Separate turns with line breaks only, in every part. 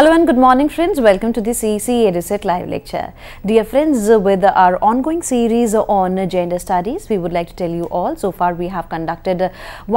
Hello and good morning friends. Welcome to the CEC EduSet live lecture. Dear friends, with our ongoing series on gender studies, we would like to tell you all so far we have conducted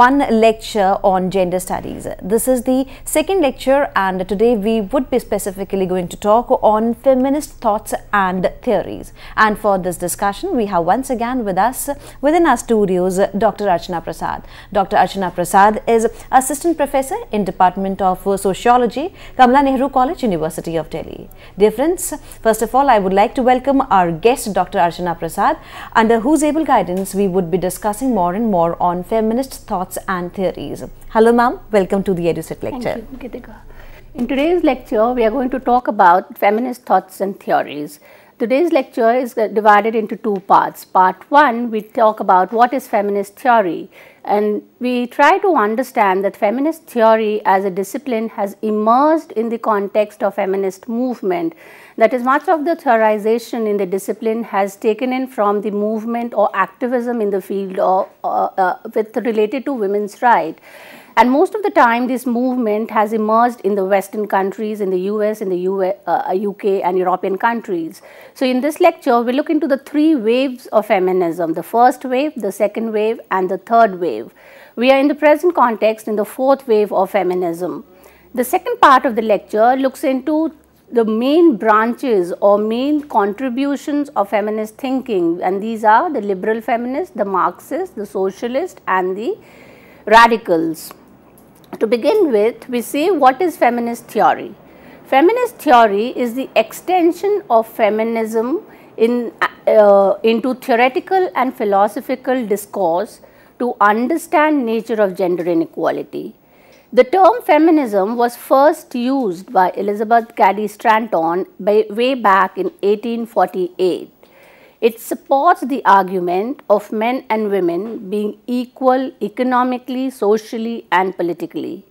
one lecture on gender studies. This is the second lecture and today we would be specifically going to talk on feminist thoughts and theories. And for this discussion, we have once again with us within our studios Dr. Archana Prasad. Dr. Archana Prasad is Assistant Professor in Department of Sociology, Kamla Nehru College, University of Delhi. Dear friends, first of all, I would like to welcome our guest, Dr. Archana Prasad, under whose able guidance we would be discussing more and more on feminist thoughts and theories. Hello, ma'am. Welcome to the EduSet lecture. Thank you, In
today's lecture, we are going to talk about feminist thoughts and theories. Today's lecture is divided into two parts. Part one, we talk about what is feminist theory and we try to understand that feminist theory as a discipline has emerged in the context of feminist movement. That is, much of the theorization in the discipline has taken in from the movement or activism in the field or, or uh, uh, with related to women's rights. And most of the time, this movement has emerged in the Western countries, in the US, in the US, uh, UK, and European countries. So, in this lecture, we look into the three waves of feminism the first wave, the second wave, and the third wave. We are in the present context in the fourth wave of feminism. The second part of the lecture looks into the main branches or main contributions of feminist thinking, and these are the liberal feminist, the Marxist, the socialist, and the radicals. To begin with, we see what is feminist theory. Feminist theory is the extension of feminism in, uh, into theoretical and philosophical discourse to understand nature of gender inequality. The term feminism was first used by Elizabeth Cady Stanton by way back in 1848. It supports the argument of men and women being equal economically, socially and politically.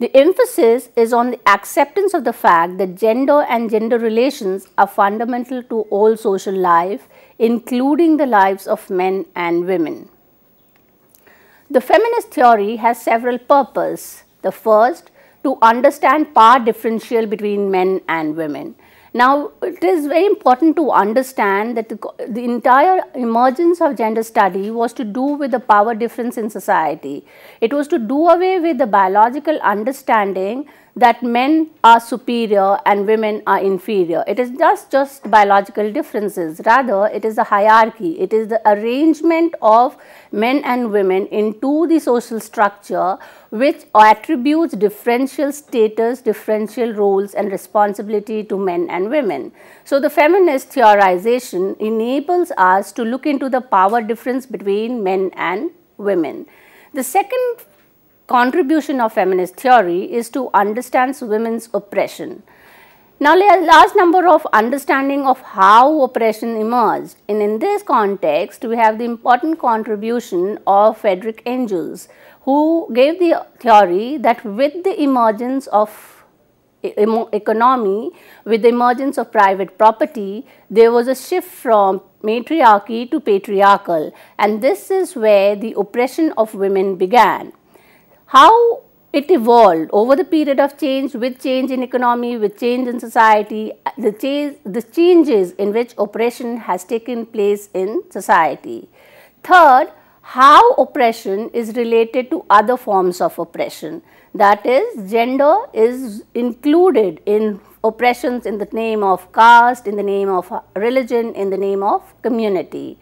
The emphasis is on the acceptance of the fact that gender and gender relations are fundamental to all social life, including the lives of men and women. The feminist theory has several purposes. The first, to understand power differential between men and women. Now, it is very important to understand that the, the, entire emergence of gender study was to do with the power difference in society. It was to do away with the biological understanding that men are superior and women are inferior. It is just just biological differences. Rather, it is a hierarchy. It is the arrangement of men and women into the social structure which attributes differential status, differential roles and responsibility to men and women. So, the feminist theorization enables us to look into the power difference between men and women. The second contribution of feminist theory is to understand women's oppression. Now, last number of understanding of how oppression emerged and in this context we have the important contribution of Frederick Engels who gave the theory that with the emergence of economy, with the emergence of private property, there was a shift from matriarchy to patriarchal and this is where the oppression of women began. How it evolved over the period of change with change in economy, with change in society, the, change, the changes in which oppression has taken place in society. Third, how oppression is related to other forms of oppression. That is, gender is included in oppressions in the name of caste, in the name of religion, in the name of community.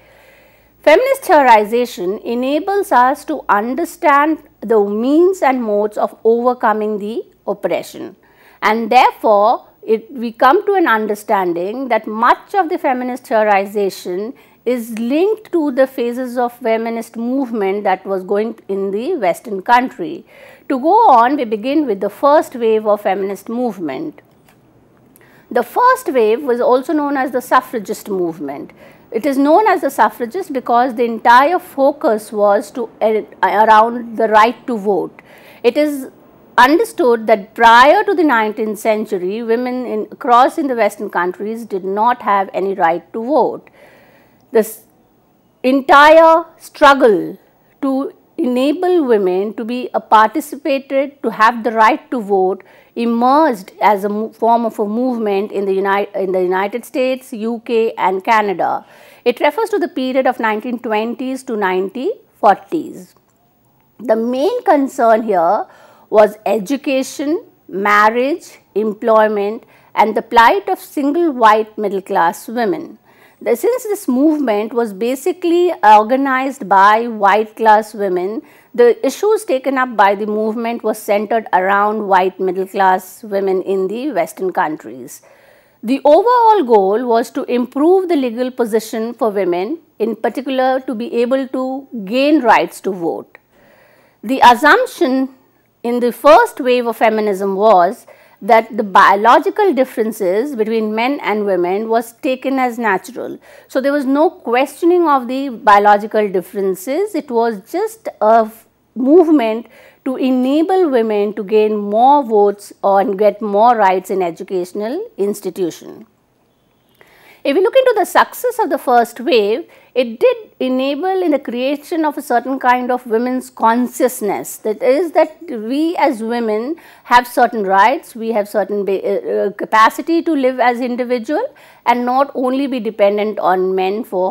Feminist theorization enables us to understand the means and modes of overcoming the oppression. And therefore, it, we come to an understanding that much of the feminist theorization is linked to the phases of feminist movement that was going in the western country. To go on, we begin with the first wave of feminist movement. The first wave was also known as the suffragist movement. It is known as the suffragist because the entire focus was to uh, around the right to vote. It is understood that prior to the 19th century, women in, across in the western countries did not have any right to vote this entire struggle to enable women to be participated, to have the right to vote emerged as a form of a movement in the, United, in the United States, UK and Canada. It refers to the period of 1920s to 1940s. The main concern here was education, marriage, employment and the plight of single white middle class women. Since this movement was basically organized by white class women, the issues taken up by the movement was centered around white middle class women in the Western countries. The overall goal was to improve the legal position for women, in particular to be able to gain rights to vote. The assumption in the first wave of feminism was that the biological differences between men and women was taken as natural. So there was no questioning of the biological differences, it was just a movement to enable women to gain more votes and get more rights in educational institution. If we look into the success of the first wave, it did enable in the creation of a certain kind of women's consciousness that is that we as women have certain rights we have certain uh, uh, capacity to live as individual and not only be dependent on men for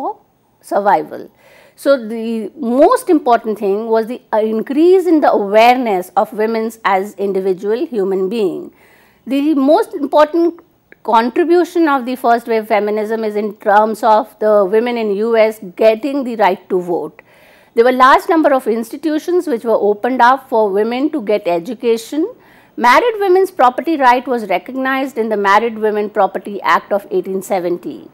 survival so the most important thing was the uh, increase in the awareness of women as individual human being the most important contribution of the first wave feminism is in terms of the women in US getting the right to vote. There were large number of institutions which were opened up for women to get education. Married women's property right was recognized in the Married Women Property Act of 1870.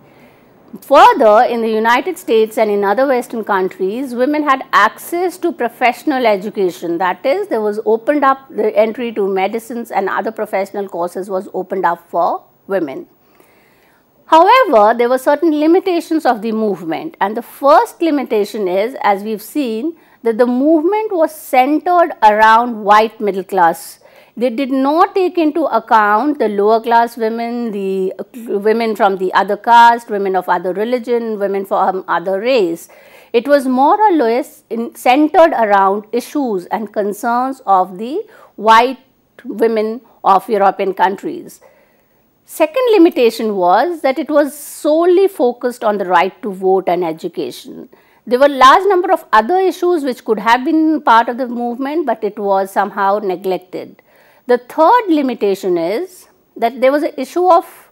Further, in the United States and in other Western countries, women had access to professional education. That is, there was opened up the entry to medicines and other professional courses was opened up for women. However, there were certain limitations of the movement and the first limitation is, as we've seen, that the movement was centered around white middle class. They did not take into account the lower class women, the women from the other caste, women of other religion, women from other race. It was more or less in, centered around issues and concerns of the white women of European countries. Second limitation was that it was solely focused on the right to vote and education. There were large number of other issues which could have been part of the movement, but it was somehow neglected. The third limitation is that there was an issue of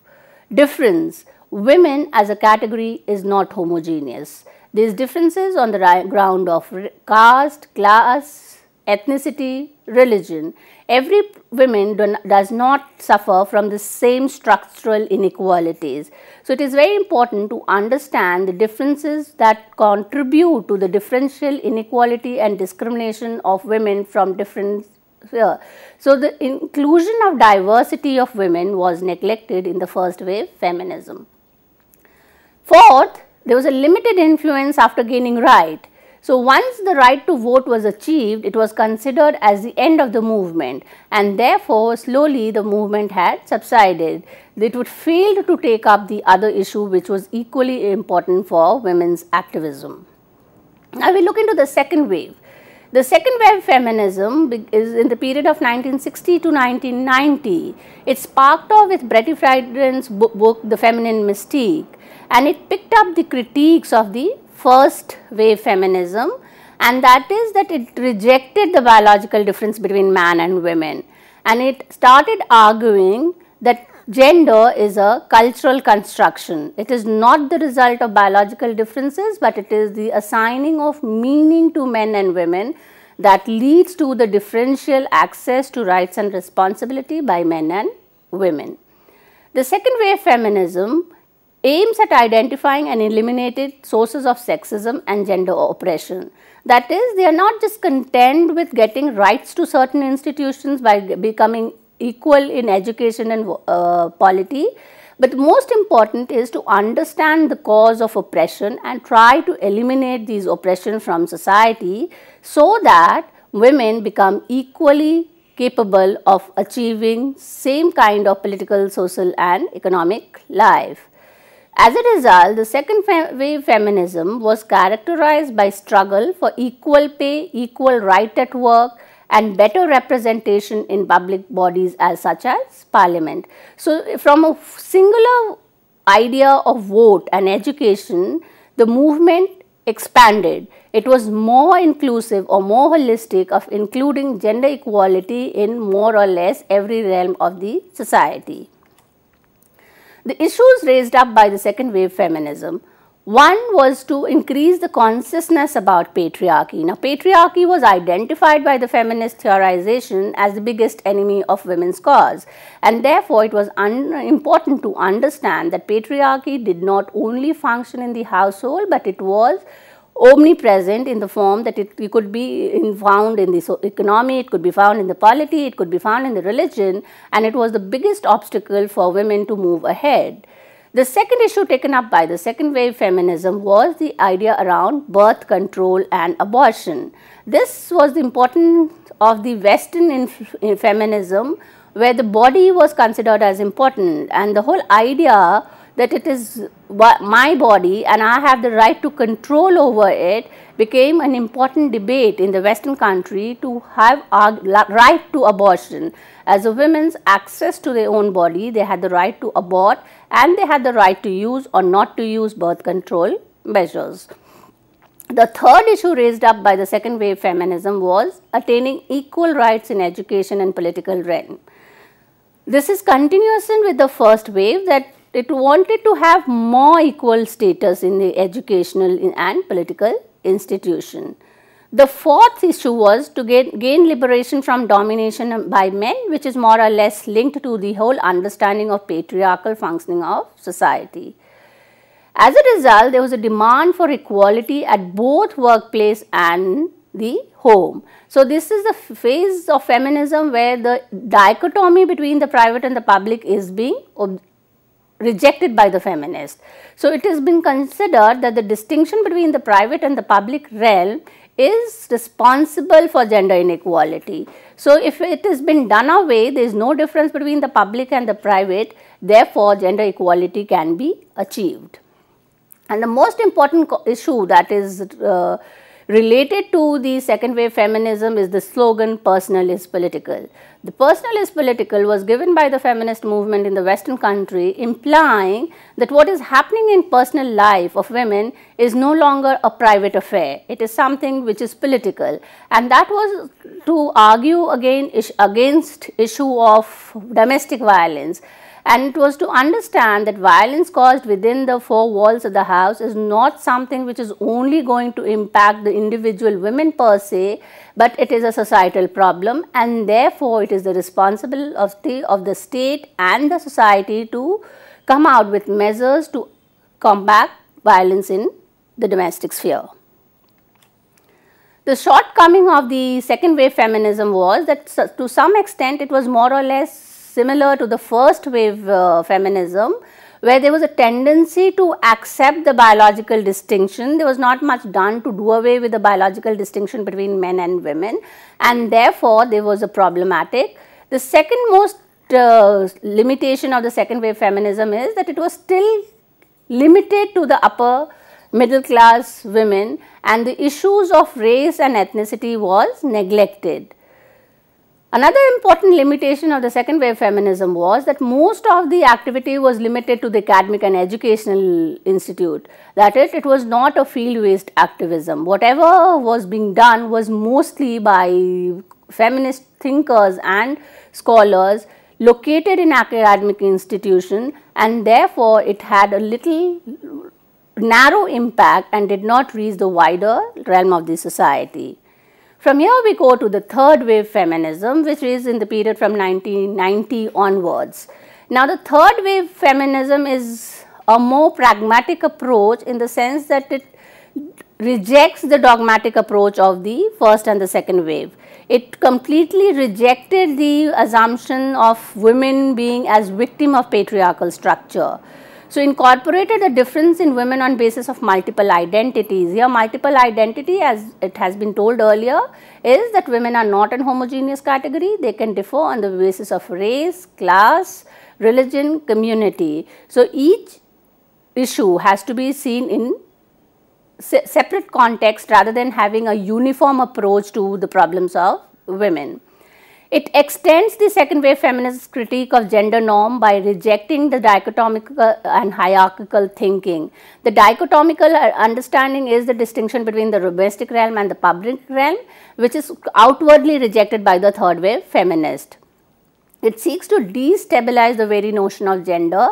difference. Women as a category is not homogeneous. These differences on the ground of caste, class, ethnicity, religion every woman do, does not suffer from the same structural inequalities. So it is very important to understand the differences that contribute to the differential inequality and discrimination of women from different sphere. So the inclusion of diversity of women was neglected in the first wave feminism. Fourth, there was a limited influence after gaining right. So once the right to vote was achieved, it was considered as the end of the movement and therefore slowly the movement had subsided. It would fail to take up the other issue which was equally important for women's activism. Now we look into the second wave. The second wave feminism is in the period of 1960 to 1990. It sparked off with Bretty Friedan's book, The Feminine Mystique and it picked up the critiques of the first wave feminism and that is that it rejected the biological difference between man and women and it started arguing that gender is a cultural construction. It is not the result of biological differences but it is the assigning of meaning to men and women that leads to the differential access to rights and responsibility by men and women. The second wave feminism aims at identifying and eliminating sources of sexism and gender oppression. That is, they are not just content with getting rights to certain institutions by becoming equal in education and uh, polity, but most important is to understand the cause of oppression and try to eliminate these oppression from society so that women become equally capable of achieving same kind of political, social and economic life. As a result, the second wave feminism was characterized by struggle for equal pay, equal right at work, and better representation in public bodies as such as parliament. So, from a singular idea of vote and education, the movement expanded. It was more inclusive or more holistic of including gender equality in more or less every realm of the society the issues raised up by the second wave feminism. One was to increase the consciousness about patriarchy. Now, patriarchy was identified by the feminist theorization as the biggest enemy of women's cause, and therefore it was important to understand that patriarchy did not only function in the household, but it was omnipresent in the form that it, it could be in, found in the so economy, it could be found in the polity, it could be found in the religion, and it was the biggest obstacle for women to move ahead. The second issue taken up by the second wave feminism was the idea around birth control and abortion. This was the importance of the Western feminism where the body was considered as important and the whole idea that it is my body and I have the right to control over it became an important debate in the Western country to have right to abortion. As a woman's access to their own body, they had the right to abort and they had the right to use or not to use birth control measures. The third issue raised up by the second wave feminism was attaining equal rights in education and political realm. This is continuation with the first wave that it wanted to have more equal status in the educational and political institution. The fourth issue was to gain, gain liberation from domination by men which is more or less linked to the whole understanding of patriarchal functioning of society. As a result, there was a demand for equality at both workplace and the home. So, this is the phase of feminism where the dichotomy between the private and the public is being rejected by the feminists. So it has been considered that the distinction between the private and the public realm is responsible for gender inequality. So if it has been done away, there is no difference between the public and the private, therefore gender equality can be achieved. And the most important issue that is uh, Related to the second wave feminism is the slogan personal is political. The personal is political was given by the feminist movement in the western country implying that what is happening in personal life of women is no longer a private affair. It is something which is political and that was to argue again against issue of domestic violence and it was to understand that violence caused within the four walls of the house is not something which is only going to impact the individual women per se, but it is a societal problem and therefore it is the responsibility of the, state and the society to come out with measures to combat violence in the domestic sphere. The shortcoming of the second wave feminism was that to some extent it was more or less similar to the first wave uh, feminism where there was a tendency to accept the biological distinction. There was not much done to do away with the biological distinction between men and women and therefore there was a problematic. The second most uh, limitation of the second wave feminism is that it was still limited to the upper middle class women and the issues of race and ethnicity was neglected. Another important limitation of the second wave feminism was that most of the activity was limited to the academic and educational institute. That is, it was not a field-based activism. Whatever was being done was mostly by feminist thinkers and scholars located in academic institution and therefore it had a little narrow impact and did not reach the wider realm of the society. From here we go to the third wave feminism which is in the period from 1990 onwards. Now the third wave feminism is a more pragmatic approach in the sense that it rejects the dogmatic approach of the first and the second wave. It completely rejected the assumption of women being as victim of patriarchal structure. So incorporated a difference in women on basis of multiple identities. Here multiple identity as it has been told earlier is that women are not an homogeneous category. They can differ on the basis of race, class, religion, community. So each issue has to be seen in se separate context rather than having a uniform approach to the problems of women. It extends the second wave feminist critique of gender norm by rejecting the dichotomical and hierarchical thinking. The dichotomical uh, understanding is the distinction between the domestic realm and the public realm, which is outwardly rejected by the third wave feminist. It seeks to destabilize the very notion of gender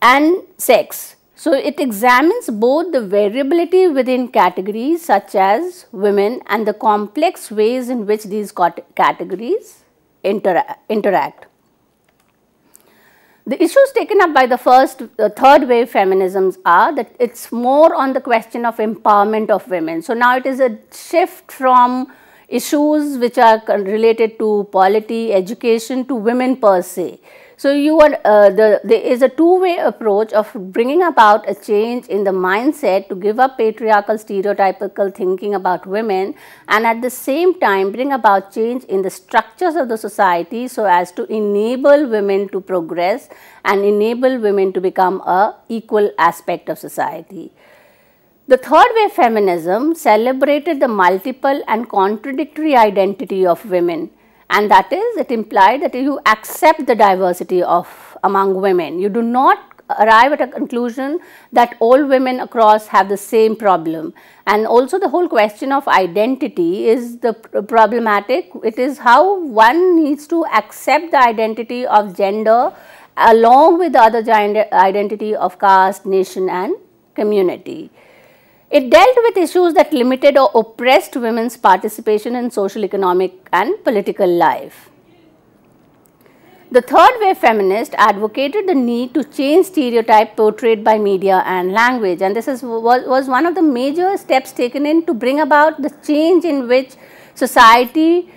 and sex so it examines both the variability within categories such as women and the complex ways in which these categories intera interact. The issues taken up by the first, the third wave feminisms are that it's more on the question of empowerment of women. So now it is a shift from issues which are related to polity, education to women per se. So you are uh, the, there is a two-way approach of bringing about a change in the mindset to give up patriarchal stereotypical thinking about women and at the same time bring about change in the structures of the society so as to enable women to progress and enable women to become a equal aspect of society. The third way feminism celebrated the multiple and contradictory identity of women and that is it implied that you accept the diversity of among women. You do not arrive at a conclusion that all women across have the same problem. And also the whole question of identity is the problematic. It is how one needs to accept the identity of gender along with the other gender uh, identity of caste, nation and community. It dealt with issues that limited or oppressed women's participation in social, economic, and political life. The third wave feminist advocated the need to change stereotype portrayed by media and language and this is, was, one of the major steps taken in to bring about the change in which society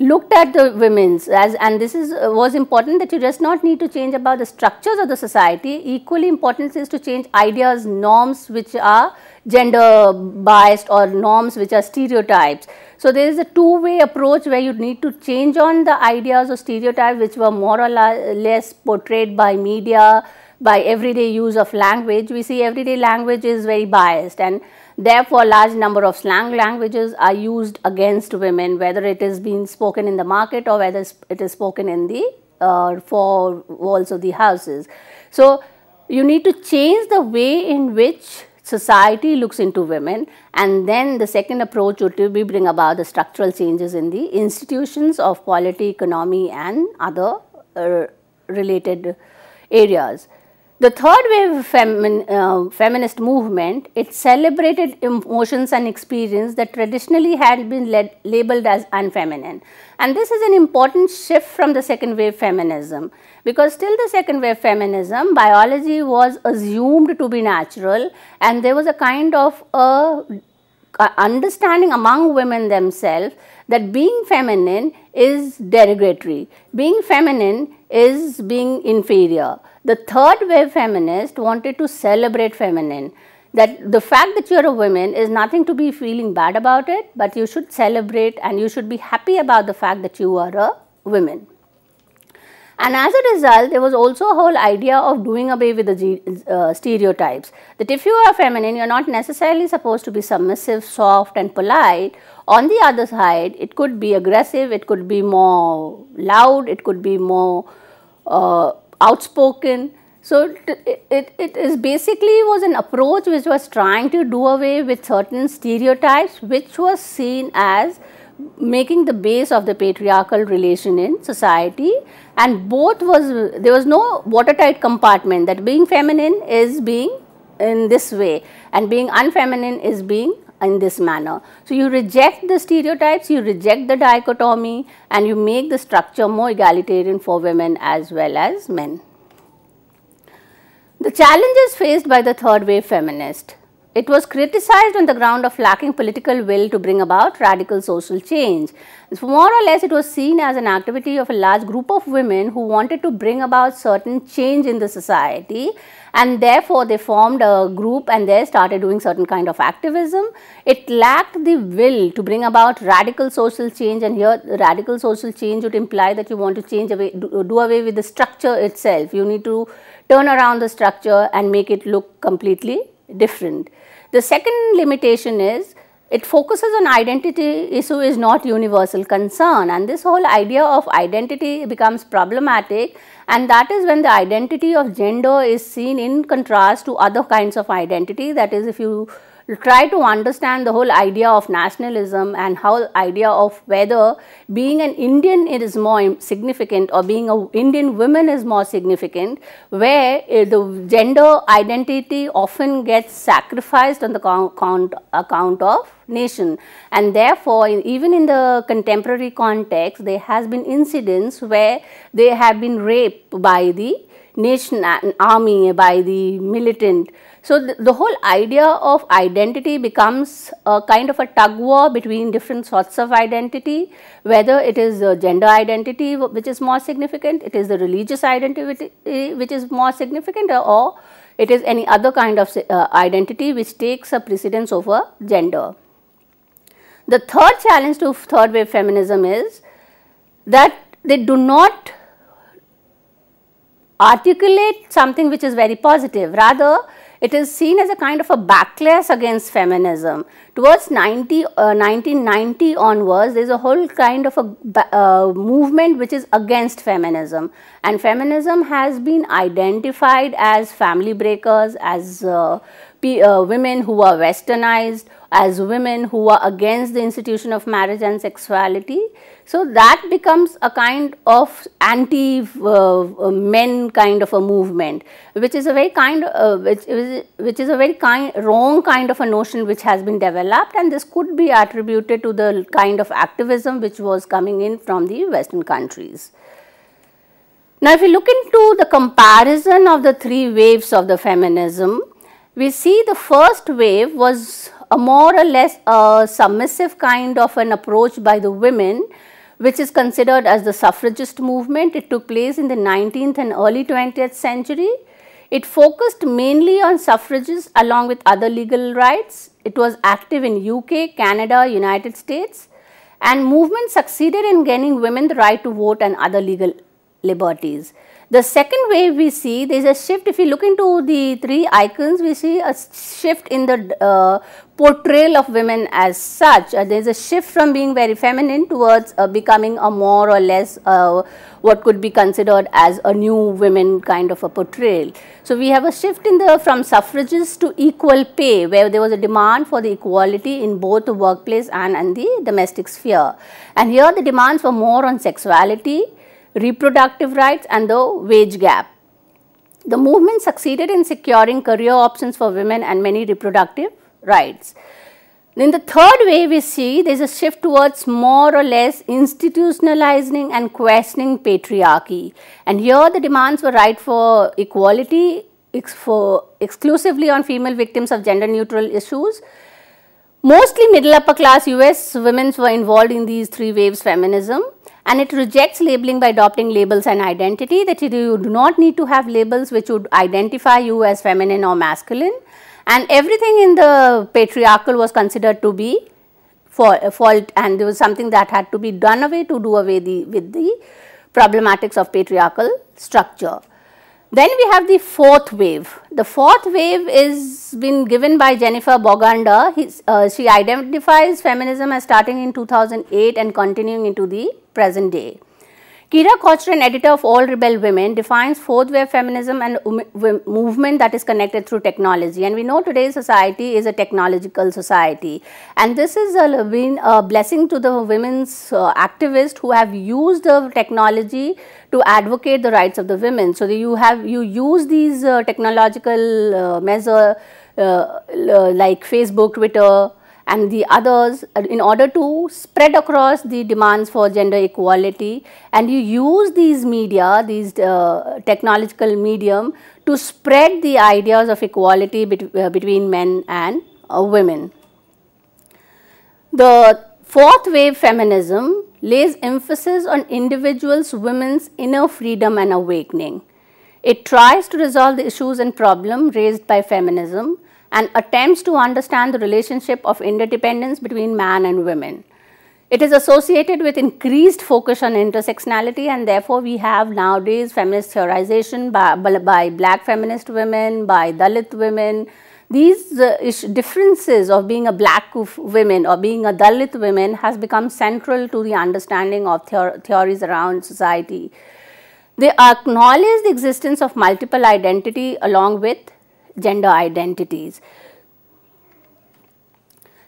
looked at the women's as and this is uh, was important that you just not need to change about the structures of the society equally important is to change ideas norms which are gender biased or norms which are stereotypes. So there is a two-way approach where you need to change on the ideas or stereotypes which were more or less portrayed by media, by everyday use of language. We see everyday language is very biased and therefore large number of slang languages are used against women whether it is being spoken in the market or whether it is spoken in the uh, four walls of the houses. So you need to change the way in which society looks into women and then the second approach would be bring about the structural changes in the institutions of quality economy and other uh, related areas. The third wave femi uh, feminist movement, it celebrated emotions and experience that traditionally had been labeled as unfeminine. And this is an important shift from the second wave feminism because till the second wave feminism, biology was assumed to be natural and there was a kind of a understanding among women themselves that being feminine is derogatory, being feminine is being inferior. The third wave feminist wanted to celebrate feminine. That the fact that you're a woman is nothing to be feeling bad about it, but you should celebrate and you should be happy about the fact that you are a woman. And as a result, there was also a whole idea of doing away with the uh, stereotypes. That if you are feminine, you're not necessarily supposed to be submissive, soft, and polite. On the other side, it could be aggressive, it could be more loud, it could be more uh, outspoken. So it, it, it is basically was an approach which was trying to do away with certain stereotypes which was seen as making the base of the patriarchal relation in society and both was there was no watertight compartment that being feminine is being in this way and being unfeminine is being in this manner. So you reject the stereotypes, you reject the dichotomy and you make the structure more egalitarian for women as well as men. The challenges faced by the third wave feminist. It was criticized on the ground of lacking political will to bring about radical social change. More or less, it was seen as an activity of a large group of women who wanted to bring about certain change in the society and therefore they formed a group and they started doing certain kind of activism. It lacked the will to bring about radical social change and here radical social change would imply that you want to change away, do, do away with the structure itself. You need to turn around the structure and make it look completely different. The second limitation is it focuses on identity issue is not universal concern and this whole idea of identity becomes problematic and that is when the identity of gender is seen in contrast to other kinds of identity that is if you try to understand the whole idea of nationalism and how idea of whether being an indian is more significant or being a indian woman is more significant where eh, the gender identity often gets sacrificed on the account, account of nation and therefore even in the contemporary context there has been incidents where they have been raped by the nation uh, army by the militant so the, the, whole idea of identity becomes a kind of a tug war between different sorts of identity, whether it is gender identity which is more significant, it is the religious identity which is more significant or it is any other kind of uh, identity which takes a precedence over gender. The third challenge to third wave feminism is that they do not articulate something which is very positive. Rather, it is seen as a kind of a backlash against feminism. Towards 90, uh, 1990 onwards, there is a whole kind of a uh, movement which is against feminism. And feminism has been identified as family breakers, as uh, uh women who are westernized, as women who are against the institution of marriage and sexuality. So that becomes a kind of anti uh, uh men kind of a movement, which is a very kind, uh, which, which is a very kind, wrong kind of a notion which has been developed and this could be attributed to the kind of activism which was coming in from the western countries. Now if you look into the comparison of the three waves of the feminism, we see the first wave was a more or less a submissive kind of an approach by the women which is considered as the suffragist movement. It took place in the 19th and early 20th century. It focused mainly on suffrages along with other legal rights. It was active in UK, Canada, United States and movement succeeded in gaining women the right to vote and other legal liberties. The second wave we see, there is a shift. If you look into the three icons, we see a shift in the uh, portrayal of women as such. Uh, there is a shift from being very feminine towards uh, becoming a more or less uh, what could be considered as a new women kind of a portrayal. So we have a shift in the from suffrages to equal pay where there was a demand for the equality in both the workplace and in the domestic sphere. And here the demands were more on sexuality, reproductive rights and the wage gap. The movement succeeded in securing career options for women and many reproductive rights. In the third way we see there is a shift towards more or less institutionalizing and questioning patriarchy. And here the demands were right for equality ex for exclusively on female victims of gender neutral issues. Mostly middle upper class US women were involved in these three waves feminism and it rejects labeling by adopting labels and identity that you do not need to have labels which would identify you as feminine or masculine and everything in the patriarchal was considered to be fault and there was something that had to be done away to do away the, with the problematics of patriarchal structure. Then we have the fourth wave. The fourth wave is been given by Jennifer Bogander. uh, she identifies feminism as starting in 2008 and continuing into the present day. Kira Kochran, editor of All Rebel Women, defines fourth wave feminism and um, movement that is connected through technology. And we know today's society is a technological society. And this has been a blessing to the women's uh, activists who have used the technology to advocate the rights of the women. So you have you use these uh, technological uh, uh, uh, like Facebook, Twitter, and the others uh, in order to spread across the demands for gender equality and you use these media, these uh, technological medium to spread the ideas of equality bet uh, between men and uh, women. The fourth wave feminism lays emphasis on individuals, women's inner freedom and awakening. It tries to resolve the issues and problem raised by feminism and attempts to understand the relationship of interdependence between man and women. It is associated with increased focus on intersectionality, and therefore, we have nowadays feminist theorization by, by black feminist women, by Dalit women. These uh, differences of being a black woman or being a Dalit woman has become central to the understanding of theor theories around society. They acknowledge the existence of multiple identity along with gender identities.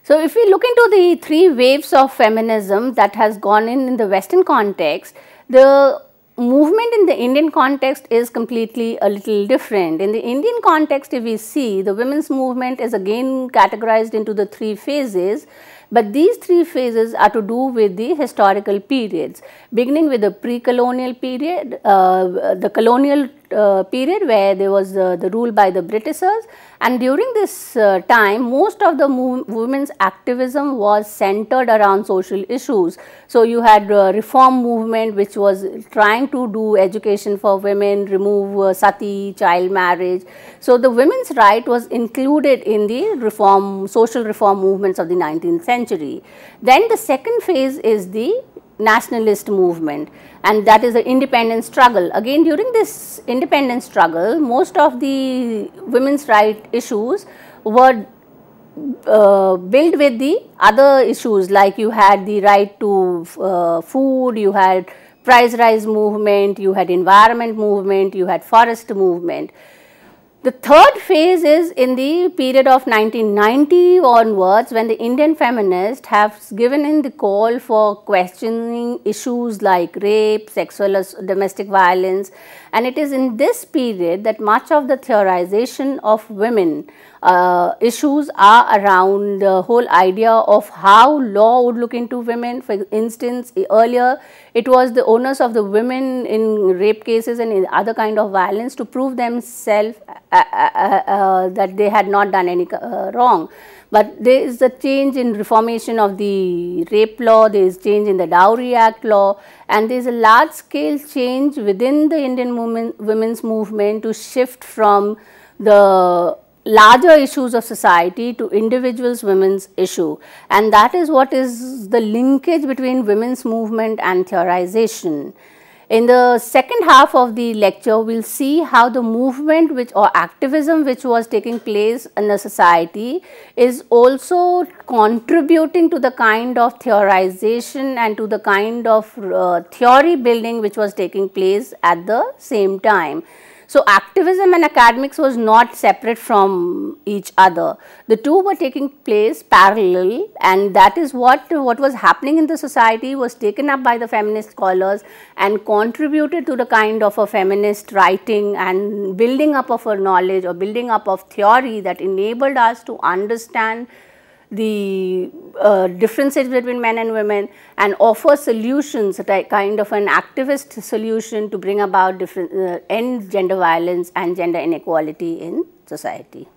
So if we look into the three waves of feminism that has gone in in the western context, the movement in the Indian context is completely a little different. In the Indian context if we see the women's movement is again categorized into the three phases but these three phases are to do with the historical periods beginning with the pre-colonial period, uh, the colonial uh, period where there was uh, the rule by the Britishers and during this uh, time most of the women's activism was centered around social issues. So you had uh, reform movement which was trying to do education for women, remove uh, sati, child marriage. So the women's right was included in the reform, social reform movements of the 19th century. Then the second phase is the nationalist movement and that is the independence struggle. Again during this independence struggle most of the women's right issues were uh, built with the other issues like you had the right to uh, food, you had price rise movement, you had environment movement, you had forest movement. The third phase is in the period of 1990 onwards when the Indian feminists have given in the call for questioning issues like rape, sexual domestic violence and it is in this period that much of the theorization of women uh, issues are around the whole idea of how law would look into women. For instance, earlier it was the onus of the women in rape cases and in other kind of violence to prove themselves uh, uh, uh, uh that they had not done any uh, wrong. But there is a change in reformation of the rape law, there is change in the Dowry Act law and there is a large scale change within the Indian women, women's movement to shift from the larger issues of society to individuals women's issue and that is what is the linkage between women's movement and theorization. In the second half of the lecture, we'll see how the movement which or activism which was taking place in the society is also contributing to the kind of theorization and to the kind of uh, theory building which was taking place at the same time. So activism and academics was not separate from each other. The two were taking place parallel and that is what, what was happening in the society was taken up by the feminist scholars and contributed to the kind of a feminist writing and building up of a knowledge or building up of theory that enabled us to understand the uh, differences between men and women and offer solutions, right, kind of an activist solution to bring about different, uh, end gender violence and gender inequality in society.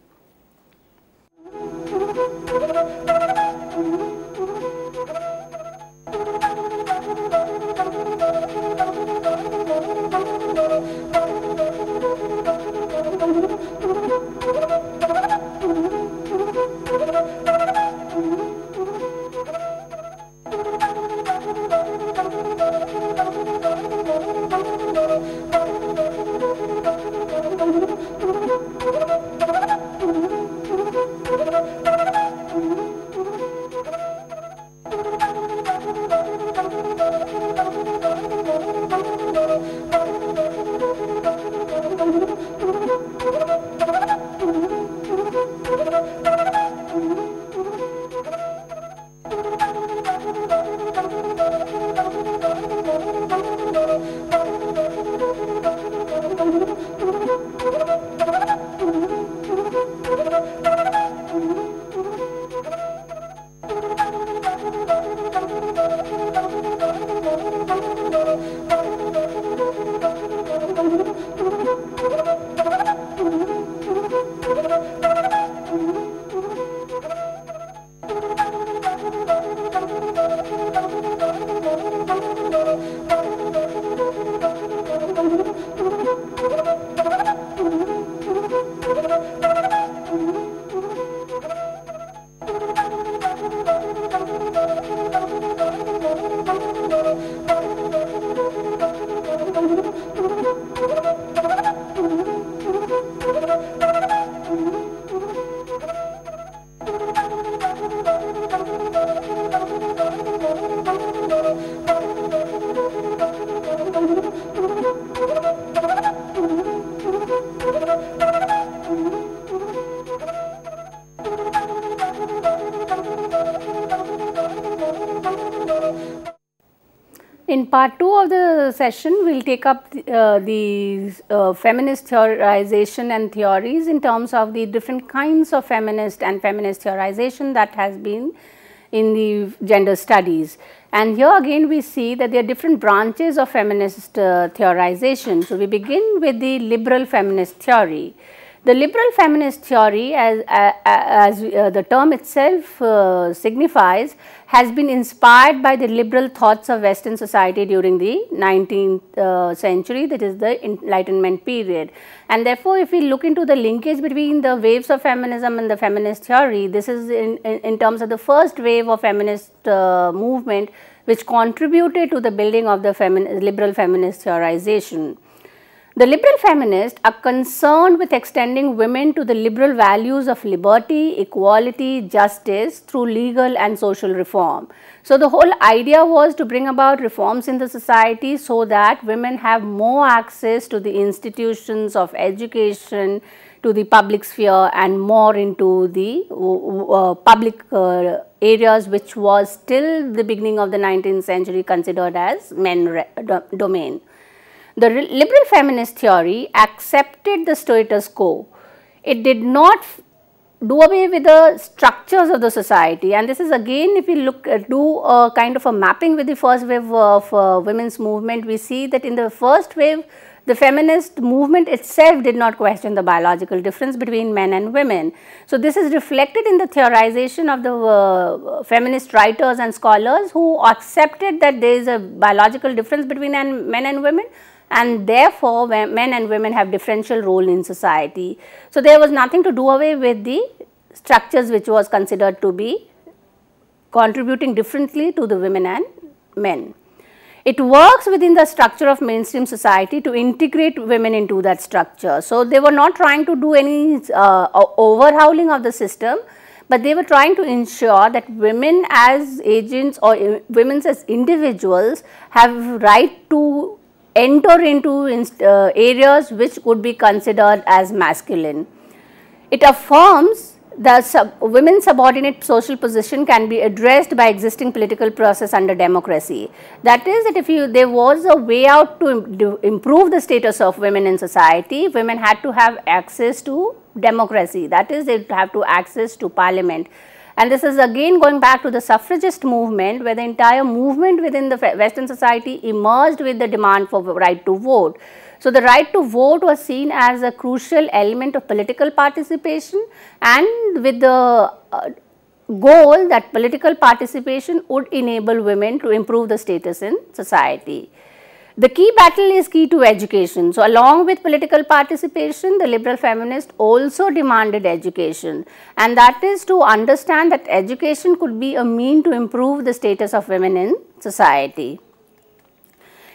session we will take up uh, the uh, feminist theorization and theories in terms of the different kinds of feminist and feminist theorization that has been in the gender studies. And here again we see that there are different branches of feminist uh, theorization. So, we begin with the liberal feminist theory the liberal feminist theory, as, as uh, the term itself uh, signifies, has been inspired by the liberal thoughts of Western society during the 19th uh, century, that is the Enlightenment period. And therefore, if we look into the linkage between the waves of feminism and the feminist theory, this is in, in, in terms of the first wave of feminist uh, movement which contributed to the building of the femi liberal feminist theorization. The liberal feminists are concerned with extending women to the liberal values of liberty, equality, justice through legal and social reform. So the whole idea was to bring about reforms in the society so that women have more access to the institutions of education, to the public sphere and more into the uh, uh public uh, areas which was till the beginning of the 19th century considered as men domain. The liberal feminist theory accepted the status quo. It did not do away with the structures of the society and this is again if we look uh, do a kind of a mapping with the first wave of uh, women's movement we see that in the first wave the feminist movement itself did not question the biological difference between men and women. So, this is reflected in the theorization of the uh, feminist writers and scholars who accepted that there is a biological difference between men and women and therefore men and women have differential role in society. So, there was nothing to do away with the structures which was considered to be contributing differently to the women and men. It works within the structure of mainstream society to integrate women into that structure. So, they were not trying to do any uh, overhauling of the system, but they were trying to ensure that women as agents or uh, women as individuals have right to enter into uh, areas which could be considered as masculine. It affirms the sub women's subordinate social position can be addressed by existing political process under democracy. That is that if you, there was a way out to, Im to improve the status of women in society, women had to have access to democracy. That is they have to access to parliament and this is again going back to the suffragist movement where the entire movement within the Western society emerged with the demand for right to vote. So the right to vote was seen as a crucial element of political participation and with the uh, goal that political participation would enable women to improve the status in society. The key battle is key to education. So along with political participation, the liberal feminist also demanded education. And that is to understand that education could be a mean to improve the status of women in society.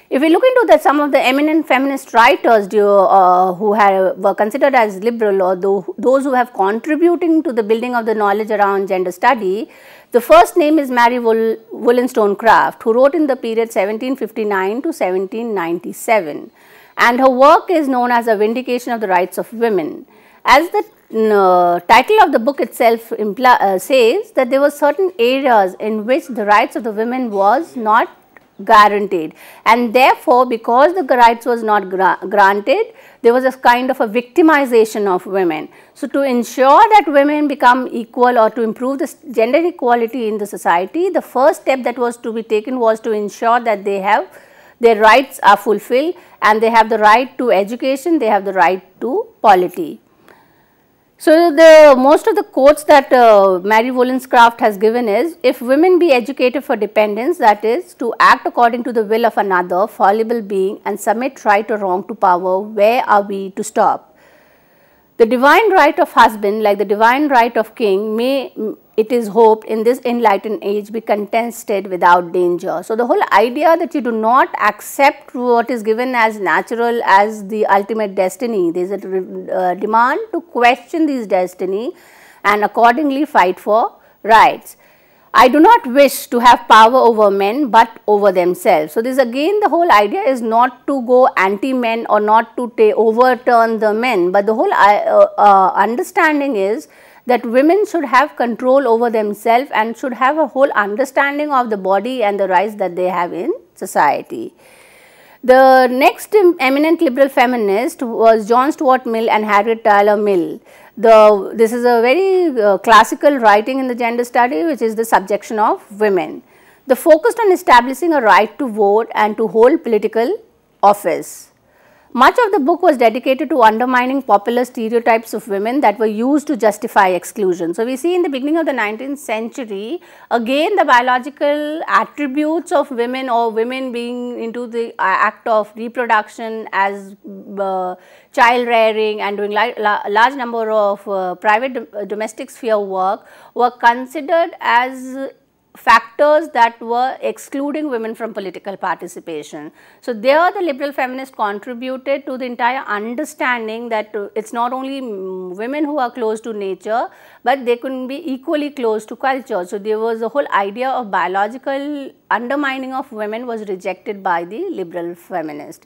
If we look into that, some of the eminent feminist writers uh, who have, were considered as liberal or those who have contributing to the building of the knowledge around gender study, the first name is Mary Woll Wollstonecraft, who wrote in the period 1759 to 1797, and her work is known as A Vindication of the Rights of Women. As the uh, title of the book itself uh, says that there were certain areas in which the rights of the women was not guaranteed and therefore because the rights was not gra granted there was a kind of a victimization of women. So to ensure that women become equal or to improve the gender equality in the society, the first step that was to be taken was to ensure that they have their rights are fulfilled and they have the right to education, they have the right to polity. So, the most of the quotes that uh, Mary Wollstonecraft has given is, if women be educated for dependence, that is to act according to the will of another, fallible being and submit right or wrong to power, where are we to stop? The divine right of husband, like the divine right of king, may it is hoped in this enlightened age be contested without danger. So, the whole idea that you do not accept what is given as natural as the ultimate destiny, there is a uh, demand to question these destiny and accordingly fight for rights. I do not wish to have power over men but over themselves. So, this again the whole idea is not to go anti men or not to overturn the men, but the whole uh, uh, understanding is that women should have control over themselves and should have a whole understanding of the body and the rights that they have in society. The next eminent liberal feminist was John Stuart Mill and Harriet Tyler Mill. The, this is a very uh, classical writing in the gender study which is the subjection of women. They focused on establishing a right to vote and to hold political office. Much of the book was dedicated to undermining popular stereotypes of women that were used to justify exclusion. So, we see in the beginning of the 19th century, again the biological attributes of women or women being into the uh, act of reproduction as uh, child rearing and doing large number of uh, private domestic sphere work were considered as factors that were excluding women from political participation. So there the liberal feminist contributed to the entire understanding that uh, it's not only mm, women who are close to nature, but they couldn't be equally close to culture. So there was a whole idea of biological undermining of women was rejected by the liberal feminist.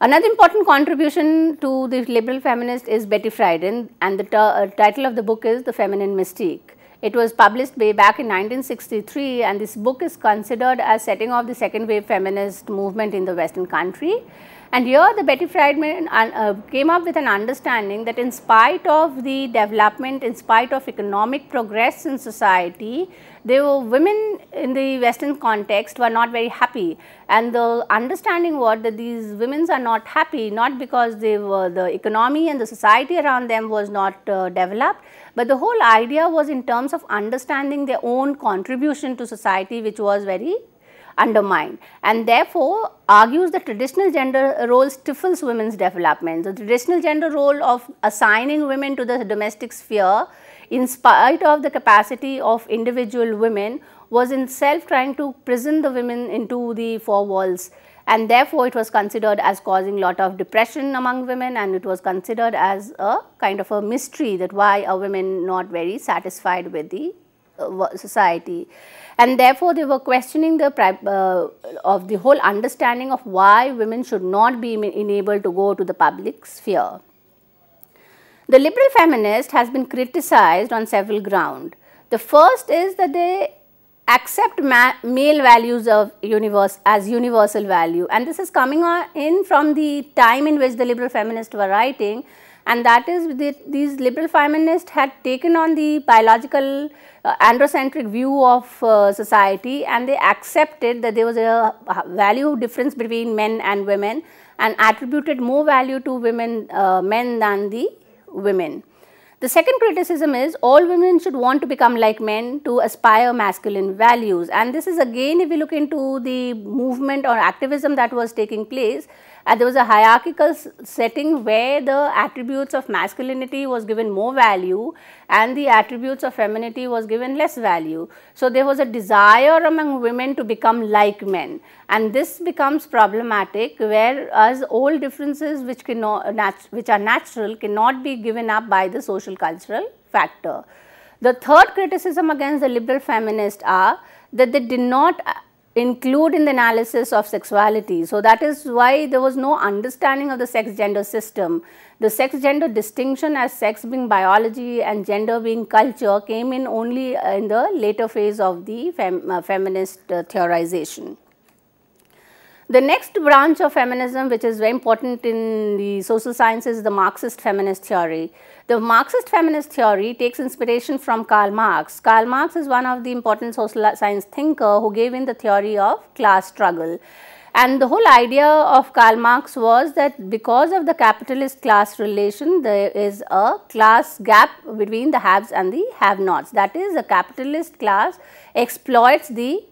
Another important contribution to the liberal feminist is Betty Friedan and the uh, title of the book is The Feminine Mystique. It was published way back in 1963 and this book is considered as setting off the second wave feminist movement in the western country. And here the Betty Friedman uh, uh, came up with an understanding that in spite of the development, in spite of economic progress in society, there were women in the western context were not very happy. And the understanding was that these women are not happy not because they were the economy and the society around them was not uh, developed, but the whole idea was in terms of understanding their own contribution to society which was very undermined and therefore argues that traditional gender role stifles women's development. The traditional gender role of assigning women to the domestic sphere in spite of the capacity of individual women was in self trying to prison the women into the four walls and therefore it was considered as causing lot of depression among women and it was considered as a kind of a mystery that why are women not very satisfied with the uh, society and therefore they were questioning the uh, of the whole understanding of why women should not be enabled to go to the public sphere the liberal feminist has been criticized on several ground the first is that they accept male values of universe as universal value and this is coming in from the time in which the liberal feminists were writing and that is these liberal feminists had taken on the biological uh, androcentric view of uh, society and they accepted that there was a value difference between men and women and attributed more value to women uh, men than the women the second criticism is all women should want to become like men to aspire masculine values. And this is again, if we look into the movement or activism that was taking place, there was a hierarchical setting where the attributes of masculinity was given more value and the attributes of femininity was given less value. So, there was a desire among women to become like men and this becomes problematic whereas all differences which, cannot, which are natural cannot be given up by the social cultural factor. The third criticism against the liberal feminists are that they did not include in the analysis of sexuality. So that is why there was no understanding of the sex gender system. The sex gender distinction as sex being biology and gender being culture came in only in the later phase of the fem uh, feminist uh, theorization. The next branch of feminism, which is very important in the social sciences, is the Marxist feminist theory. The Marxist feminist theory takes inspiration from Karl Marx. Karl Marx is one of the important social science thinker who gave in the theory of class struggle. And the whole idea of Karl Marx was that because of the capitalist class relation, there is a class gap between the haves and the have-nots. That is, the capitalist class exploits the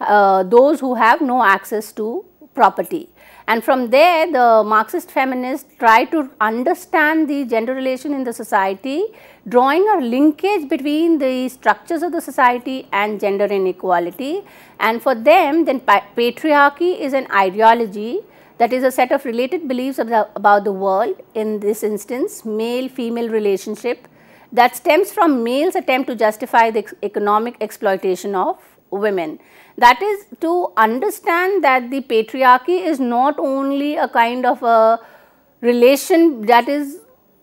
uh, those who have no access to property. And from there, the Marxist feminists try to understand the gender relation in the society, drawing a linkage between the structures of the society and gender inequality. And for them, then patriarchy is an ideology that is a set of related beliefs about the world, in this instance, male-female relationship, that stems from males' attempt to justify the economic exploitation of women. That is to understand that the patriarchy is not only a kind of a relation that is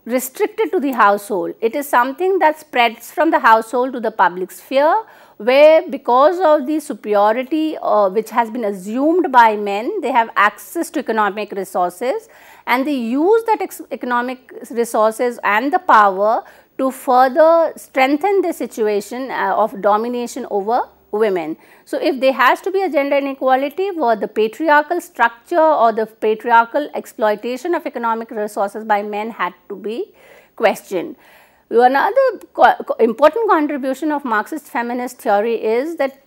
restricted to the household. It is something that spreads from the household to the public sphere where because of the superiority uh, which has been assumed by men, they have access to economic resources and they use that economic resources and the power to further strengthen the situation uh, of domination over women. So, if there has to be a gender inequality were the patriarchal structure or the patriarchal exploitation of economic resources by men had to be questioned. Another co important contribution of Marxist feminist theory is that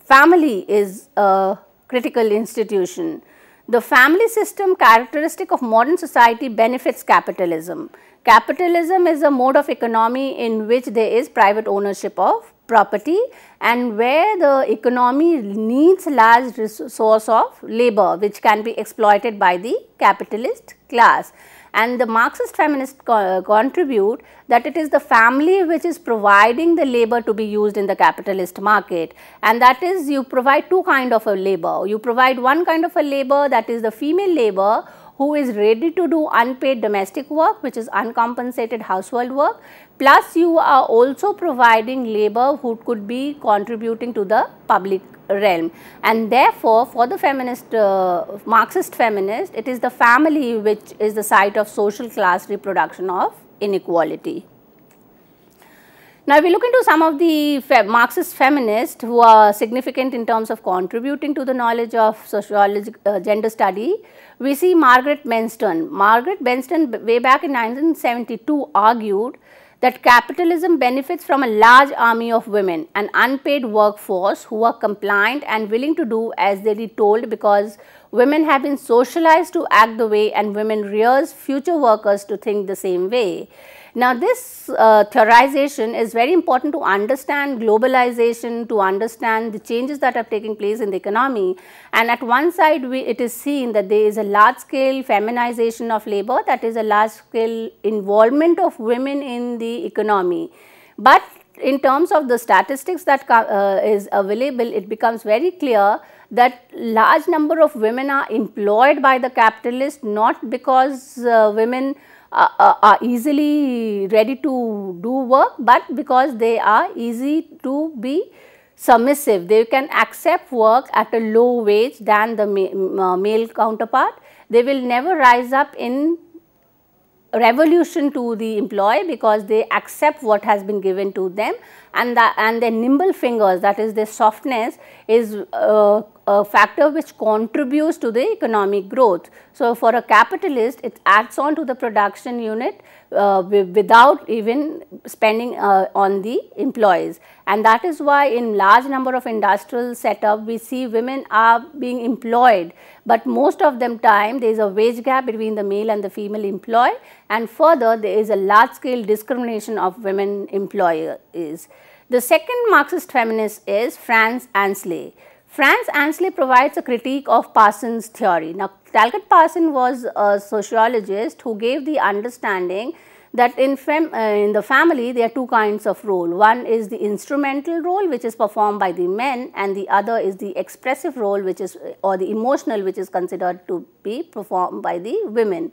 family is a critical institution. The family system characteristic of modern society benefits capitalism. Capitalism is a mode of economy in which there is private ownership of property and where the economy needs large source of labor which can be exploited by the capitalist class. And the Marxist feminist co contribute that it is the family which is providing the labor to be used in the capitalist market and that is you provide two kind of a labor. You provide one kind of a labor that is the female labor who is ready to do unpaid domestic work which is uncompensated household work plus you are also providing labor who could be contributing to the public realm and therefore for the feminist uh, marxist feminist it is the family which is the site of social class reproduction of inequality now, if we look into some of the Marxist feminists who are significant in terms of contributing to the knowledge of sociology, uh, gender study, we see Margaret Benston. Margaret Benston way back in 1972 argued that capitalism benefits from a large army of women, an unpaid workforce who are compliant and willing to do as they are told because women have been socialized to act the way and women rears future workers to think the same way. Now, this uh, theorization is very important to understand globalization, to understand the changes that are taking place in the economy. And at one side, we, it is seen that there is a large scale feminization of labor, that is a large scale involvement of women in the economy. But in terms of the statistics that uh, is available, it becomes very clear that large number of women are employed by the capitalists not because uh, women uh, uh, are easily ready to do work but because they are easy to be submissive they can accept work at a low wage than the ma uh, male counterpart they will never rise up in revolution to the employee because they accept what has been given to them and and their nimble fingers that is their softness is uh, a factor which contributes to the economic growth. So, for a capitalist it adds on to the production unit uh, without even spending uh, on the employees and that is why in large number of industrial setup we see women are being employed but most of them time there is a wage gap between the male and the female employee and further there is a large scale discrimination of women employers. The second Marxist feminist is Franz Ansley. Franz Ansley provides a critique of Parsons' theory. Now, Talcott Parsons was a sociologist who gave the understanding that in, uh, in, the family there are two kinds of role. One is the instrumental role which is performed by the men and the other is the expressive role which is or the emotional which is considered to be performed by the women.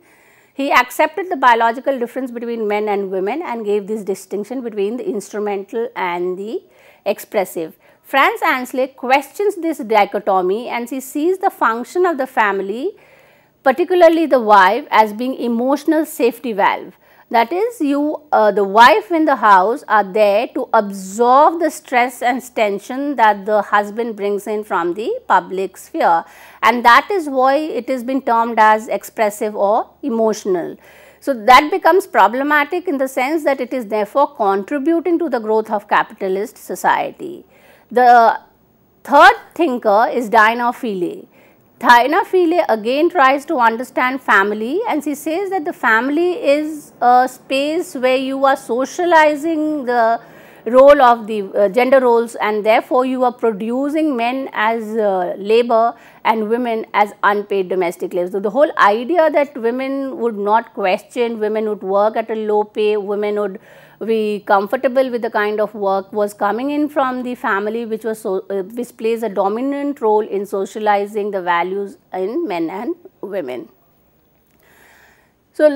He accepted the biological difference between men and women and gave this distinction between the instrumental and the expressive. Franz Ansley questions this dichotomy and she sees the function of the family, particularly the wife, as being emotional safety valve. That is, you, uh, the wife in the house are there to absorb the stress and tension that the husband brings in from the public sphere. And that is why it has been termed as expressive or emotional. So, that becomes problematic in the sense that it is therefore contributing to the growth of capitalist society. The third thinker is Diana Philae. Diana Philae again tries to understand family and she says that the family is a space where you are socializing the role of the uh, gender roles and therefore you are producing men as uh, labor and women as unpaid domestic labor. So the whole idea that women would not question, women would work at a low pay, women would we comfortable with the kind of work was coming in from the family which was so, uh, which plays a dominant role in socializing the values in men and women so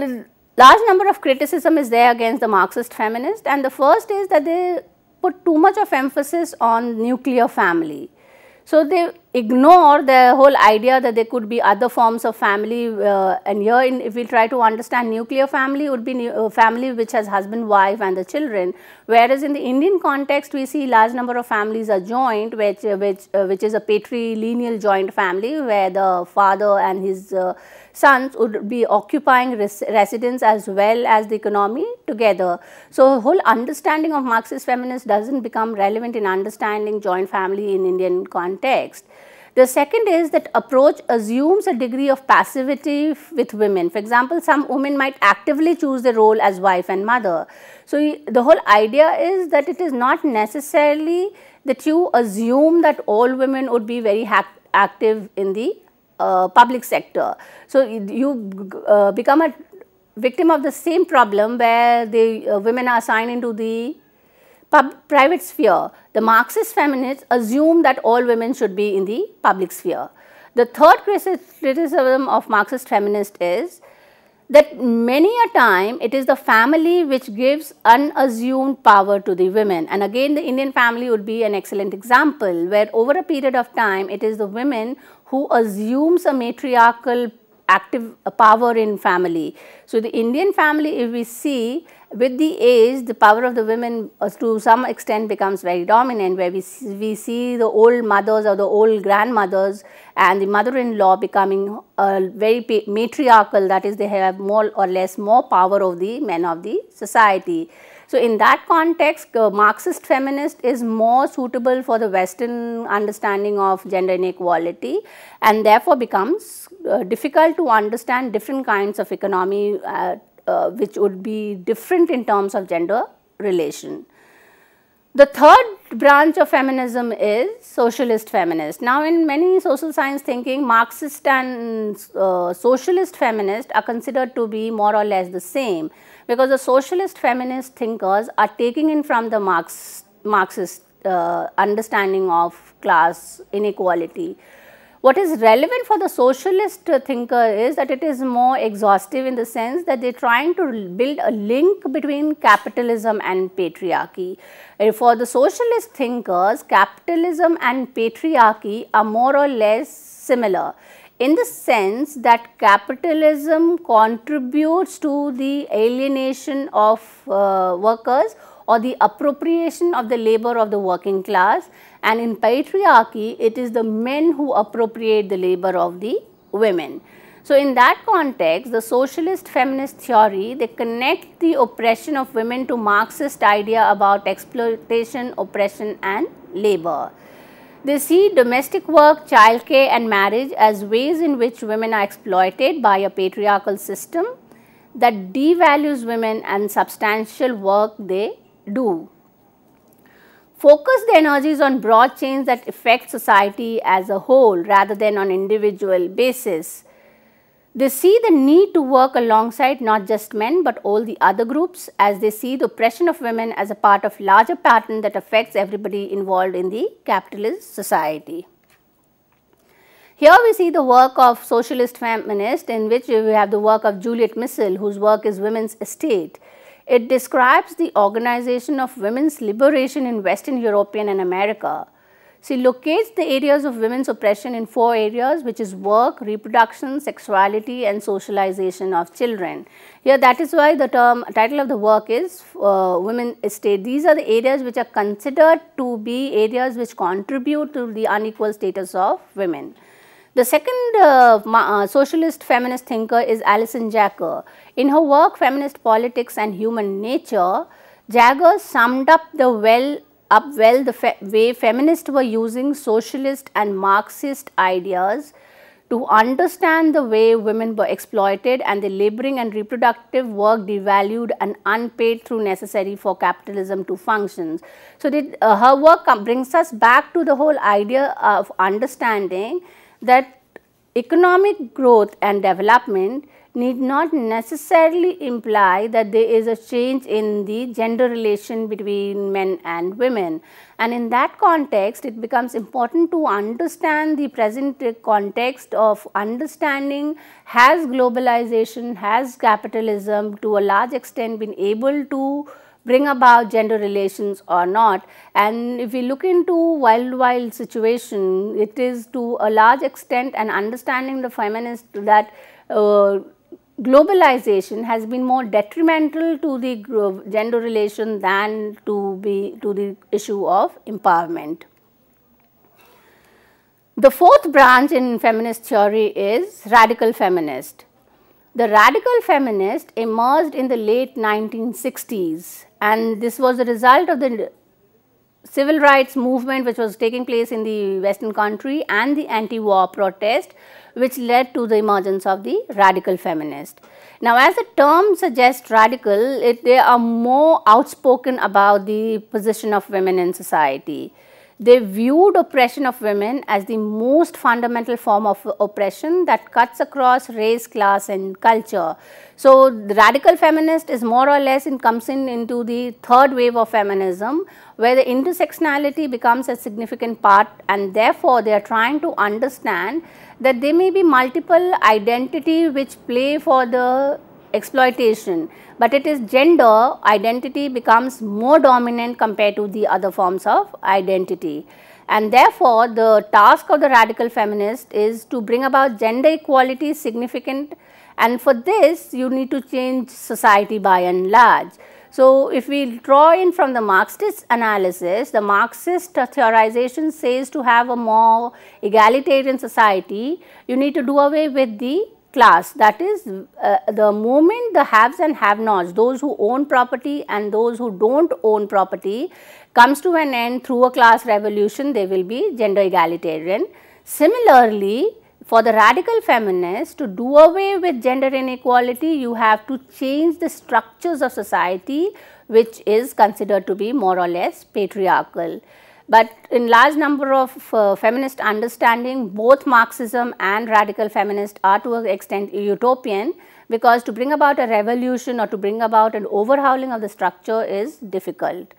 large number of criticism is there against the marxist feminist and the first is that they put too much of emphasis on nuclear family so they ignore the whole idea that there could be other forms of family uh, and here in, if we try to understand nuclear family would be new, uh, family which has husband, wife and the children whereas in the Indian context we see large number of families are joined, which, uh, which, uh, which is a patrilineal joint family where the father and his uh, sons would be occupying res residence as well as the economy together. So, whole understanding of Marxist feminist doesn't become relevant in understanding joint family in Indian context. The second is that approach assumes a degree of passivity with women. For example, some women might actively choose the role as wife and mother. So, the whole idea is that it is not necessarily that you assume that all women would be very active in the public sector. So, you uh, become a victim of the same problem where the uh, women are assigned into the private sphere. The Marxist feminists assume that all women should be in the public sphere. The third criticism of Marxist feminist is that many a time it is the family which gives unassumed power to the women. And again the Indian family would be an excellent example where over a period of time it is the women who assumes a matriarchal active power in family. So, the Indian family if we see with the age the power of the women uh, to some extent becomes very dominant where we see, we see the old mothers or the old grandmothers and the mother-in-law becoming uh, very matriarchal that is they have more or less more power of the men of the society. So, in that context, uh, Marxist feminist is more suitable for the Western understanding of gender inequality and therefore becomes uh, difficult to understand different kinds of economy uh, uh, which would be different in terms of gender relation. The third branch of feminism is socialist feminist. Now, in many social science thinking, Marxist and uh, socialist feminist are considered to be more or less the same because the socialist feminist thinkers are taking in from the Marx, Marxist uh, understanding of class inequality. What is relevant for the socialist thinker is that it is more exhaustive in the sense that they're trying to build a link between capitalism and patriarchy. Uh, for the socialist thinkers, capitalism and patriarchy are more or less similar in the sense that capitalism contributes to the alienation of uh, workers or the appropriation of the labor of the working class and in patriarchy it is the men who appropriate the labor of the women. So, in that context the socialist feminist theory they connect the oppression of women to Marxist idea about exploitation, oppression and labor. They see domestic work, childcare and marriage as ways in which women are exploited by a patriarchal system that devalues women and substantial work they do. Focus the energies on broad change that affect society as a whole rather than on individual basis. They see the need to work alongside not just men but all the other groups as they see the oppression of women as a part of larger pattern that affects everybody involved in the capitalist society. Here we see the work of socialist feminist in which we have the work of Juliet Missel whose work is Women's Estate. It describes the organization of women's liberation in Western European and America. She locates the areas of women's oppression in four areas, which is work, reproduction, sexuality, and socialization of children. Here, that is why the term title of the work is uh, Women State. These are the areas which are considered to be areas which contribute to the unequal status of women. The second uh, uh, socialist feminist thinker is Alison Jagger. In her work, Feminist Politics and Human Nature, Jagger summed up the well up well the fe way feminists were using socialist and Marxist ideas to understand the way women were exploited and the laboring and reproductive work devalued and unpaid through necessary for capitalism to function. So, uh, her work brings us back to the whole idea of understanding that economic growth and development need not necessarily imply that there is a change in the gender relation between men and women. And in that context, it becomes important to understand the present context of understanding has globalization, has capitalism to a large extent been able to bring about gender relations or not. And if we look into wild wild situation, it is to a large extent an understanding the feminist that uh, globalization has been more detrimental to the gender relation than to be to the issue of empowerment. The fourth branch in feminist theory is radical feminist. The radical feminist emerged in the late 1960s and this was the result of the civil rights movement which was taking place in the western country and the anti-war protest which led to the emergence of the radical feminist. Now, as the term suggests radical, it, they are more outspoken about the position of women in society. They viewed oppression of women as the most fundamental form of oppression that cuts across race, class and culture. So, the radical feminist is more or less in comes in into the third wave of feminism where the intersectionality becomes a significant part and therefore they are trying to understand that there may be multiple identity which play for the exploitation but it is gender identity becomes more dominant compared to the other forms of identity and therefore the task of the radical feminist is to bring about gender equality significant and for this you need to change society by and large so, if we draw in from the Marxist analysis, the Marxist theorization says to have a more egalitarian society, you need to do away with the class that is uh, the moment the haves and have nots those who own property and those who don't own property comes to an end through a class revolution they will be gender egalitarian similarly for the radical feminists, to do away with gender inequality, you have to change the structures of society which is considered to be more or less patriarchal. But in large number of uh, feminist understanding, both Marxism and radical feminist are to an extent utopian because to bring about a revolution or to bring about an overhauling of the structure is difficult.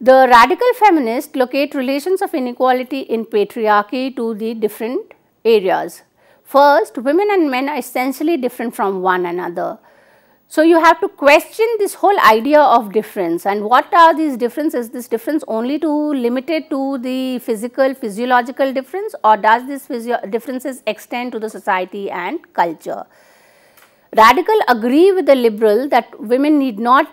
The radical feminists locate relations of inequality in patriarchy to the different areas. First, women and men are essentially different from one another. So you have to question this whole idea of difference and what are these differences? Is this difference only to limited to the physical, physiological difference or does this differences extend to the society and culture? Radical agree with the liberal that women need not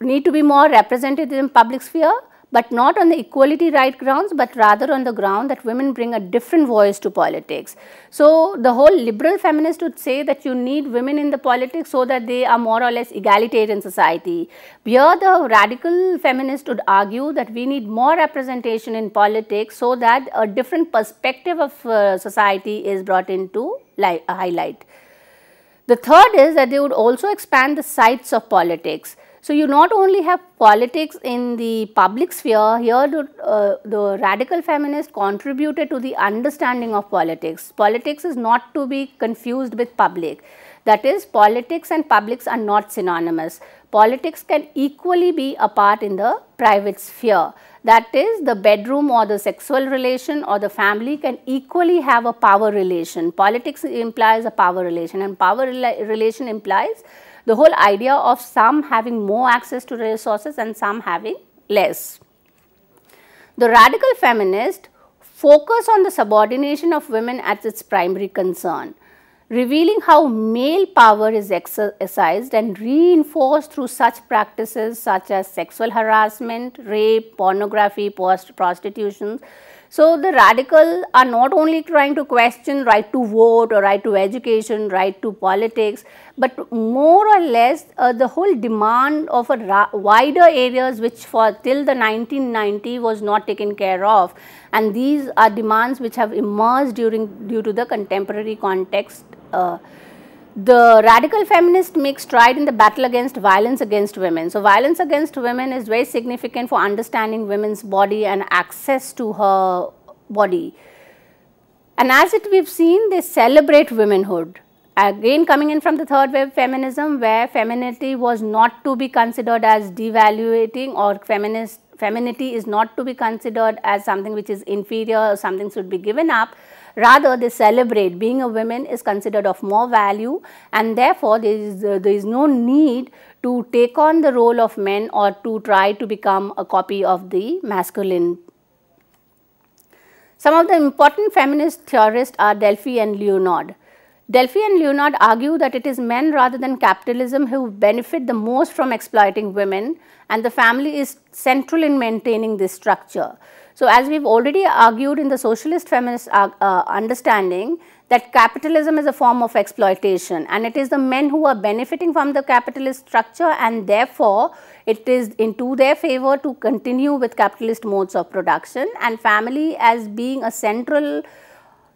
need to be more represented in public sphere but not on the equality right grounds, but rather on the ground that women bring a different voice to politics. So the whole liberal feminist would say that you need women in the politics so that they are more or less egalitarian society. Here the radical feminist would argue that we need more representation in politics so that a different perspective of uh, society is brought into light, highlight. The third is that they would also expand the sites of politics. So, you not only have politics in the public sphere, here the, uh, the radical feminist contributed to the understanding of politics. Politics is not to be confused with public. That is, politics and publics are not synonymous. Politics can equally be a part in the private sphere. That is, the bedroom or the sexual relation or the family can equally have a power relation. Politics implies a power relation and power rela relation implies the whole idea of some having more access to resources and some having less. The radical feminist focus on the subordination of women as its primary concern, revealing how male power is exercised and reinforced through such practices such as sexual harassment, rape, pornography, prostitution, so the radical are not only trying to question right to vote or right to education, right to politics, but more or less uh, the whole demand of a wider areas which for till the 1990 was not taken care of and these are demands which have emerged during due to the contemporary context uh, the radical feminist makes stride in the battle against violence against women. So, violence against women is very significant for understanding women's body and access to her body. And as it we've seen, they celebrate womanhood. Again, coming in from the third wave feminism, where femininity was not to be considered as devaluating or feminist femininity is not to be considered as something which is inferior or something should be given up Rather, they celebrate being a woman is considered of more value and therefore there is, uh, there is no need to take on the role of men or to try to become a copy of the masculine. Some of the important feminist theorists are Delphi and Leonard. Delphi and Leonard argue that it is men rather than capitalism who benefit the most from exploiting women and the family is central in maintaining this structure. So, as we've already argued in the socialist feminist uh, uh, understanding that capitalism is a form of exploitation and it is the men who are benefiting from the capitalist structure and therefore it is into their favor to continue with capitalist modes of production and family as being a central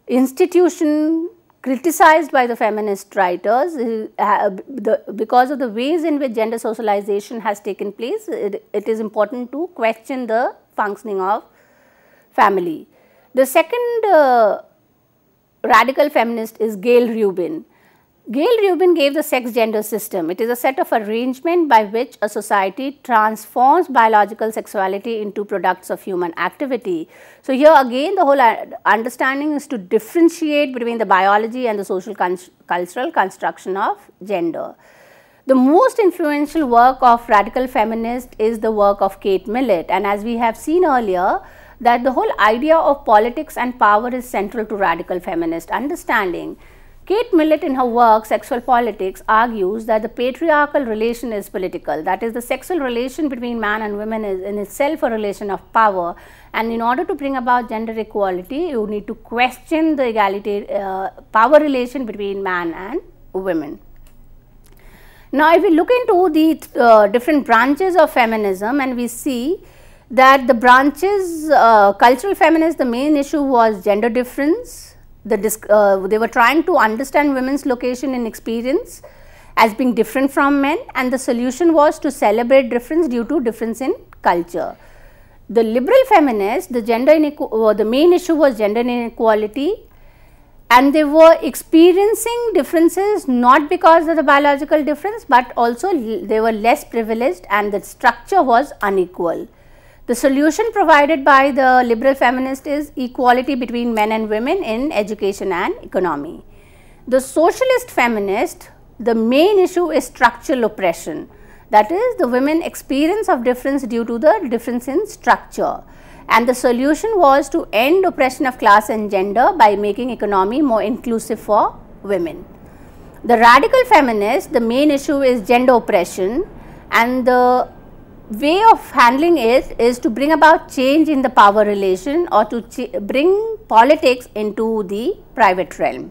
institution criticized by the feminist writers uh, uh the, because of the ways in which gender socialization has taken place, it, it is important to question the functioning of family. The second uh, radical feminist is Gail Rubin. Gail Rubin gave the sex-gender system. It is a set of arrangement by which a society transforms biological sexuality into products of human activity. So here again the whole uh, understanding is to differentiate between the biology and the social cultural construction of gender. The most influential work of radical feminist is the work of Kate Millett and as we have seen earlier, that the whole idea of politics and power is central to radical feminist understanding. Kate Millett in her work Sexual Politics argues that the patriarchal relation is political. That is the sexual relation between man and women is in itself a relation of power and in order to bring about gender equality you need to question the equality, uh, power relation between man and women. Now if we look into the uh, different branches of feminism and we see that the branches uh, cultural feminists the main issue was gender difference the uh, they were trying to understand women's location and experience as being different from men and the solution was to celebrate difference due to difference in culture the liberal feminists the gender uh, the main issue was gender inequality and they were experiencing differences not because of the biological difference but also they were less privileged and the structure was unequal the solution provided by the liberal feminist is equality between men and women in education and economy. The socialist feminist, the main issue is structural oppression. That is the women experience of difference due to the difference in structure. And the solution was to end oppression of class and gender by making economy more inclusive for women. The radical feminist, the main issue is gender oppression and the way of handling it is to bring about change in the power relation or to bring politics into the private realm.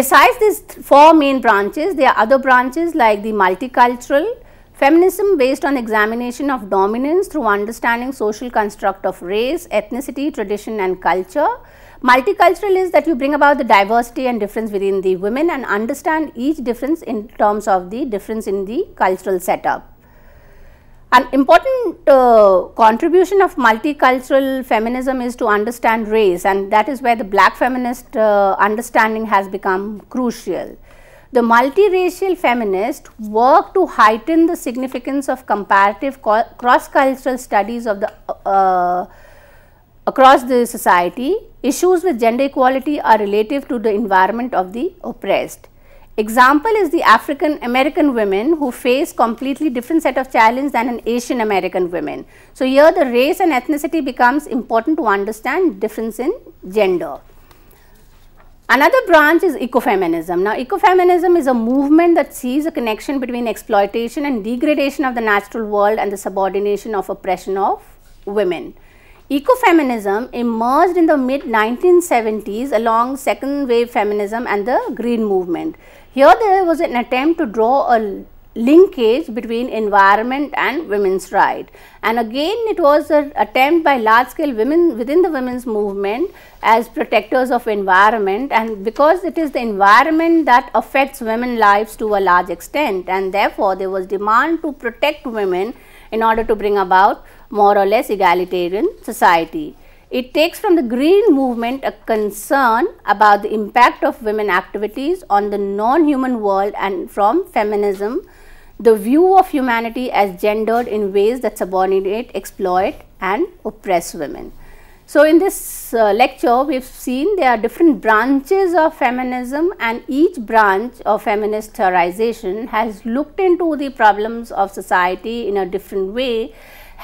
Besides these th four main branches, there are other branches like the multicultural, feminism based on examination of dominance through understanding social construct of race, ethnicity, tradition and culture. Multicultural is that you bring about the diversity and difference within the women and understand each difference in terms of the difference in the cultural setup. An important uh, contribution of multicultural feminism is to understand race and that is where the black feminist uh, understanding has become crucial. The multiracial feminist work to heighten the significance of comparative cross-cultural studies of the uh, across the society. Issues with gender equality are relative to the environment of the oppressed. Example is the African American women who face completely different set of challenges than an Asian American women. So here the race and ethnicity becomes important to understand difference in gender. Another branch is ecofeminism. Now, ecofeminism is a movement that sees a connection between exploitation and degradation of the natural world and the subordination of oppression of women. Ecofeminism emerged in the mid 1970s along second wave feminism and the green movement. Here there was an attempt to draw a linkage between environment and women's right and again it was an attempt by large scale women within the women's movement as protectors of environment and because it is the environment that affects women lives to a large extent and therefore there was demand to protect women in order to bring about more or less egalitarian society it takes from the Green Movement a concern about the impact of women activities on the non-human world and from feminism, the view of humanity as gendered in ways that subordinate, exploit and oppress women. So, in this uh, lecture we have seen there are different branches of feminism and each branch of feminist theorization has looked into the problems of society in a different way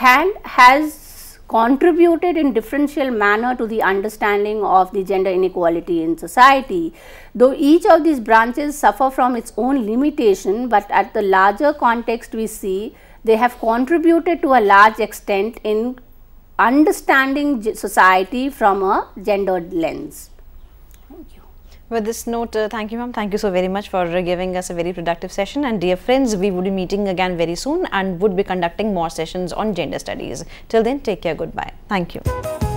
and has contributed in differential manner to the understanding of the gender inequality in society. Though each of these branches suffer from its own limitation, but at the larger context we see they have contributed to a large extent in understanding society from a gendered lens.
With this note, uh, thank you, ma'am. Thank you so very much for uh, giving us a very productive session. And dear friends, we would be meeting again very soon and would be conducting more sessions on gender studies. Till then, take care. Goodbye. Thank you.